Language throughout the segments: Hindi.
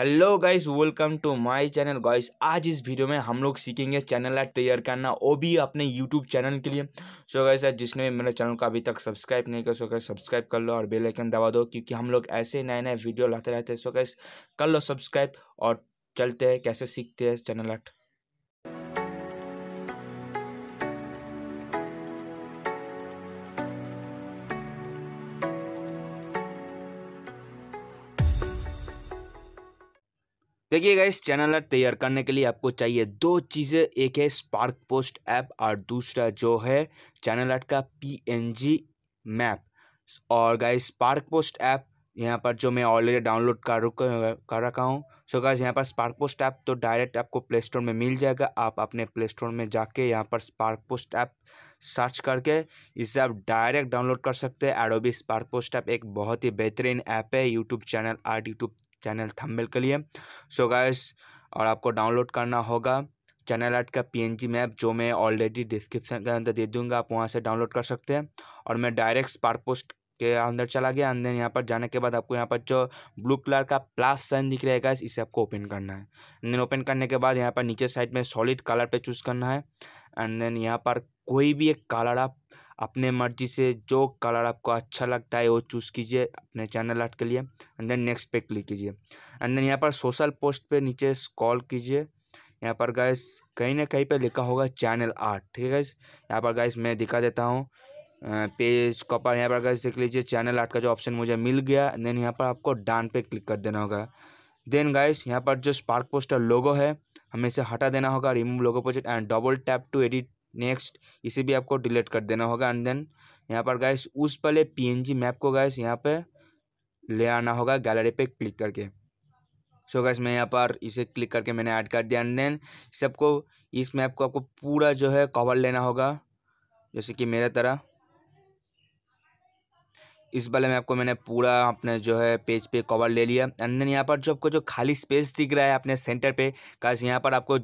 hello guys welcome to my channel guys आज इस वीडियो में हम लोग सीखेंगे चैनल आर्ट तैयार करना वो भी अपने यूट्यूब चैनल के लिए सो so गाइस जिसने भी मेरे चैनल को अभी तक सब्सक्राइब नहीं कर सो गाइस सब्सक्राइब कर लो और बेल आइकन दबा दो क्योंकि हम लोग ऐसे नए नए वीडियो लाते रहते हैं सो गाइस कर लो सब्सक्राइब और चलते हैं कैसे सीखते हैं चैनल आर्ट देखिएगा इस चैनल तैयार करने के लिए आपको चाहिए दो चीज़ें एक है स्पार्क पोस्ट ऐप और दूसरा जो है चैनल आर्ट का पीएनजी मैप और गाइस स्पार्क पोस्ट ऐप यहाँ पर जो मैं ऑलरेडी डाउनलोड कर कर रखा हूँ सो गाइस यहाँ पर स्पार्क पोस्ट ऐप तो डायरेक्ट आपको प्ले स्टोर में मिल जाएगा आप अपने प्ले स्टोर में जाके यहाँ पर स्पार्क पोस्ट ऐप सर्च करके इसे आप डायरेक्ट डाउनलोड कर सकते हैं एडोबी स्पार्क पोस्ट ऐप एक बहुत ही बेहतरीन ऐप है YouTube channel art YouTube channel thumbnail के लिए सो so गाइस और आपको डाउनलोड करना होगा चैनल आर्ट का पीएनजी मैप जो मैं ऑलरेडी डिस्क्रिप्शन के अंदर दे दूंगा आप वहाँ से डाउनलोड कर सकते हैं और मैं डायरेक्ट स्पार पोस्ट के अंदर चला गया एंड देन यहाँ पर जाने के बाद आपको यहाँ पर जो ब्लू कलर का प्लस साइन दिख रहेगा इसे आपको ओपन करना है एंड देन ओपन करने के बाद यहाँ पर नीचे साइड में सॉलिड कलर पर चूज़ करना है एंड देन यहाँ पर कोई भी एक कलर आप अपने मर्जी से जो कलर आपको अच्छा लगता है वो चूज़ कीजिए अपने चैनल आर्ट के लिए एंड देन नेक्स्ट पे क्लिक कीजिए एंड देन यहाँ पर सोशल पोस्ट पे नीचे स्क्रॉल कीजिए यहाँ पर गैस कहीं ना कहीं पे लिखा होगा चैनल आर्ट ठीक है गैस यहाँ पर गैस मैं दिखा देता हूँ पेज कॉपर यहाँ पर गैस देख लीजिए चैनल आर्ट का जो ऑप्शन मुझे मिल गया देन यहाँ पर आपको डान पे क्लिक कर देना होगा देन गाइस यहाँ पर जो स्पार्क पोस्टर लोगो है हमें इसे हटा देना होगा remove logo project and double tap to edit next इसे भी आपको डिलीट कर देना होगा एंड देन यहाँ पर गाइस उस पहले पीएनजी मैप को गाइस यहाँ पे ले आना होगा गैलरी पे क्लिक करके सो so गैस मैं यहाँ पर इसे क्लिक करके मैंने ऐड कर दिया एंड देन सबको इस मैप को आपको पूरा जो है कवर लेना होगा जैसे कि मेरे तरह इस वाले में आपको मैंने पूरा अपने जो है पेज पे कवर ले लिया एंड देन यहाँ पर जो आपको जो खाली स्पेस दिख रहा है अपने सेंटर पे का यहाँ पर आपको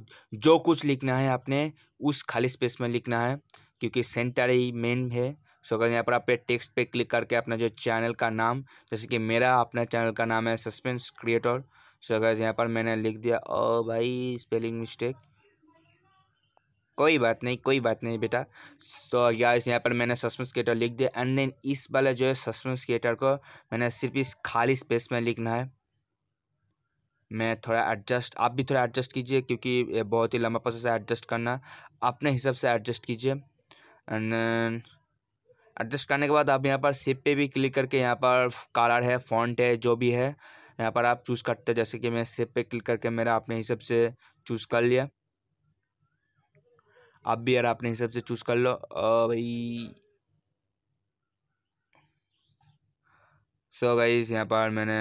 जो कुछ लिखना है आपने उस खाली स्पेस में लिखना है क्योंकि सेंटर ही मेन है सो अगर यहाँ पर आप टेक्स्ट पे क्लिक करके अपना जो चैनल का नाम जैसे कि मेरा अपना चैनल का नाम है सस्पेंस क्रिएटर सो अगर यहाँ पर मैंने लिख दिया ओ भाई स्पेलिंग मिस्टेक कोई बात नहीं कोई बात नहीं बेटा तो यार यहाँ पर मैंने सस्पेंस क्रिएटर लिख दिया एंड देन इस वाला जो है सस्पेंस क्रिएटर को मैंने सिर्फ इस खाली स्पेस में लिखना है मैं थोड़ा एडजस्ट आप भी थोड़ा एडजस्ट कीजिए क्योंकि बहुत ही लंबा प्रोसेस है एडजस्ट करना अपने हिसाब से एडजस्ट कीजिए एंड एडजस्ट करने के बाद आप यहाँ पर सिप पे भी क्लिक करके यहाँ पर कलर है फॉन्ट है जो भी है यहाँ पर आप चूज़ करते हैं जैसे कि मैं सिप पे क्लिक करके मेरा अपने हिसाब से चूज़ कर लिया आप भी यार अपने हिसाब से चूज़ कर लो भाई सो गाइस यहाँ पर मैंने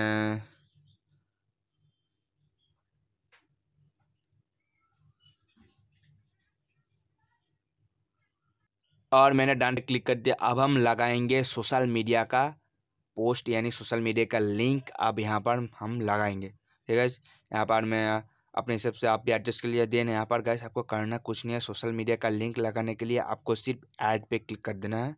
और मैंने डांट क्लिक कर दिया अब हम लगाएंगे सोशल मीडिया का पोस्ट यानी सोशल मीडिया का लिंक अब यहाँ पर हम लगाएंगे ठीक है यहाँ पर मैं अपने हिसाब से आप भी एडजस्ट कर लिए देन यहाँ पर गैस आपको करना कुछ नहीं है सोशल मीडिया का लिंक लगाने के लिए आपको सिर्फ ऐड पे क्लिक कर देना है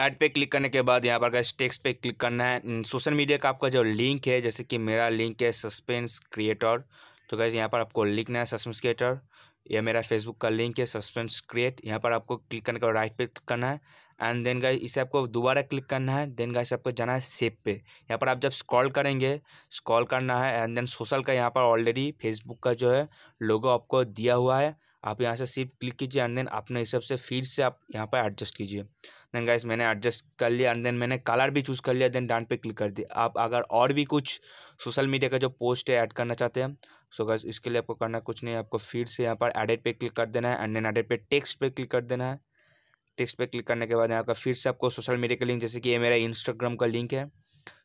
ऐड पे क्लिक करने के बाद यहाँ पर गैस टेक्स्ट पे क्लिक करना है सोशल मीडिया का आपका जो लिंक है जैसे कि मेरा लिंक है सस्पेंस क्रिएटर तो गैस यहाँ पर आपको लिखना है सस्पेंस क्रिएटर या मेरा फेसबुक का लिंक है सस्पेंस क्रिएट यहाँ पर आपको क्लिक करने के राइट पे क्लिक करना है एंड देन गाइस इसे आपको दोबारा क्लिक करना है देन गाइस आपको जाना है सेप पे यहाँ पर आप जब स्क्रॉल करेंगे स्क्रॉल करना है एंड देन सोशल का यहाँ पर ऑलरेडी फेसबुक का जो है लोगो आपको दिया हुआ है आप यहाँ से सिर्फ क्लिक कीजिए एंड देन अपने हिसाब से फिर से आप यहाँ पर एडजस्ट कीजिए देन गाइस मैंने एडजस्ट कर लिया एंड देन मैंने कलर भी चूज़ कर लिया देन डांट पे क्लिक कर दिया आप अगर और भी कुछ सोशल मीडिया का जो पोस्ट है ऐड करना चाहते हैं सो गाइस इसके लिए आपको करना कुछ नहीं है आपको फिर से यहाँ पर एडिट पे क्लिक कर देना है एंड देन एडिट पर टेक्स्ट पे क्लिक कर देना है टेक्स्ट पर क्लिक करने के बाद यहाँ का फिर से आपको सोशल मीडिया का लिंक जैसे कि ये मेरा इंस्टाग्राम का लिंक है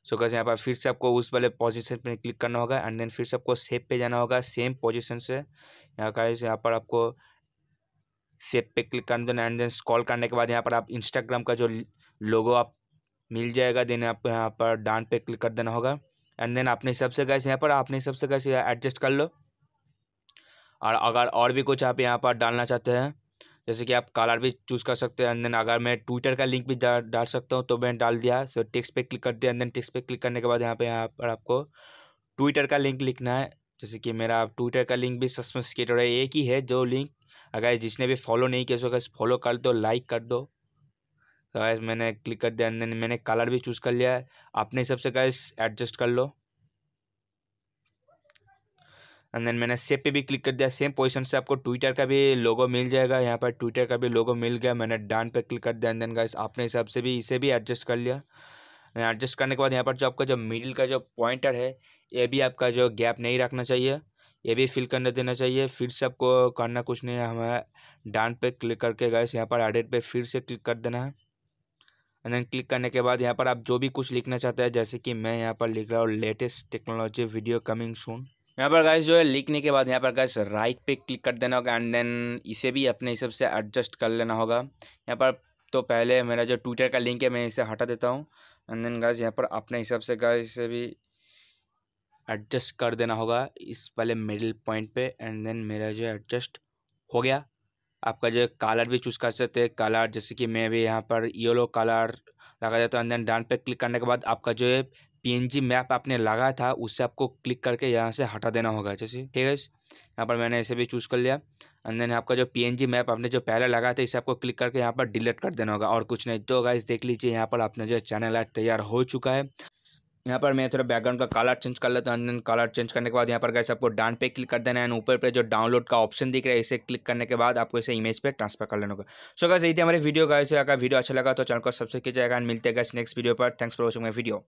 सो कैसे यहाँ पर फिर से आपको उस वाले पोजिशन पर क्लिक करना होगा एंड देन फिर से आपको सेप पे जाना होगा सेम पोजिशन से यहाँ का यहाँ पर आपको सेप पे क्लिक करना देना एंड देन स्कॉल करने के बाद यहाँ पर आप इंस्टाग्राम का जो लोगो आप मिल जाएगा देन आपको यहाँ पर डान पे क्लिक कर देना होगा एंड देन अपने हिसाब से कैसे यहाँ पर अपने हिसाब से कैसे एडजस्ट कर लो और अगर और भी कुछ आप यहाँ पर डालना चाहते हैं जैसे कि आप कलर भी चूज़ कर सकते हैं एंड देन अगर मैं ट्विटर का लिंक भी डाल सकता हूँ तो मैं डाल दिया सो टेक्स्ट पे क्लिक कर दिया एंड देन टेक्स्ट पे क्लिक करने के बाद यहाँ पे यहाँ पर आपको ट्विटर का लिंक लिखना है जैसे कि मेरा ट्विटर का लिंक भी सस्पेंसकेटेड है एक ही है जो लिंक अगर जिसने भी फॉलो नहीं किया अगर फॉलो कर दो लाइक कर दो तो मैंने क्लिक कर दिया एंड देन मैंने कलर भी चूज़ कर लिया है अपने हिसाब से गैस एडजस्ट कर लो एंड देन मैंने सेप पे भी क्लिक कर दिया सेम पोजीशन से आपको ट्विटर का भी लोगो मिल जाएगा यहाँ पर ट्विटर का भी लोगो मिल गया मैंने डान पे क्लिक कर दिया एंड देन गाइस आपने हिसाब से भी इसे भी एडजस्ट कर लिया एडजस्ट करने के बाद यहाँ पर जो आपका जो मिडिल का जो पॉइंटर है ये भी आपका जो गैप नहीं रखना चाहिए ये भी फिल करने देना चाहिए फिर से आपको करना कुछ नहीं है हमें डान पे क्लिक करके गाइस यहाँ पर एडिट पे फिर से क्लिक कर देना है एंड देन क्लिक करने के बाद यहाँ पर आप जो भी कुछ लिखना चाहते हैं जैसे कि मैं यहाँ पर लिख रहा हूँ latest technology video coming soon यहाँ पर गैस जो है लिखने के बाद यहाँ पर गैस राइट पे क्लिक कर देना होगा एंड देन इसे भी अपने हिसाब से एडजस्ट कर लेना होगा यहाँ पर तो पहले मेरा जो ट्विटर का लिंक है मैं इसे हटा देता हूँ एंड देन गैस यहाँ पर अपने हिसाब से गैस इसे भी एडजस्ट कर देना होगा इस पहले मिडिल पॉइंट पे एंड देन मेरा जो है एडजस्ट हो गया आपका जो कलर भी चूज़ कर सकते हैं कलर जैसे कि मैं भी यहाँ पर येलो कलर लगा देता हूँ एंड देन डन पे क्लिक करने के बाद आपका जो है पी मैप आपने लगाया था उससे आपको क्लिक करके यहाँ से हटा देना होगा जैसे ठीक है यहाँ पर मैंने इसे भी चूज़ कर लिया एंड देन आपका जो पी मैप आपने जो पहले लगाया था इसे आपको क्लिक करके यहाँ पर डिलीट कर देना होगा और कुछ नहीं तो गाइस देख लीजिए यहाँ पर आपने जो चैनल आज तैयार हो चुका है यहाँ पर मैं थोड़ा बैकग्राउंड का कलर चेंज कर लेता हूँ कलर चेंज करने के बाद यहाँ पर गैस आपको डाउन पे क्लिक कर देना है ऊपर पे जो डाउनलोड का ऑप्शन दिख रहा है इसे क्लिक करने के बाद आपको इसे इमेज पे ट्रांसफर कर लेना होगा सो गैस यही थी हमारे वीडियो गैस अगर वीडियो अच्छा लगा तो चैनल को सब्सक्राइब किया जाएगा एंड मिलते गए नेक्स्ट वीडियो पर thanks for watching my video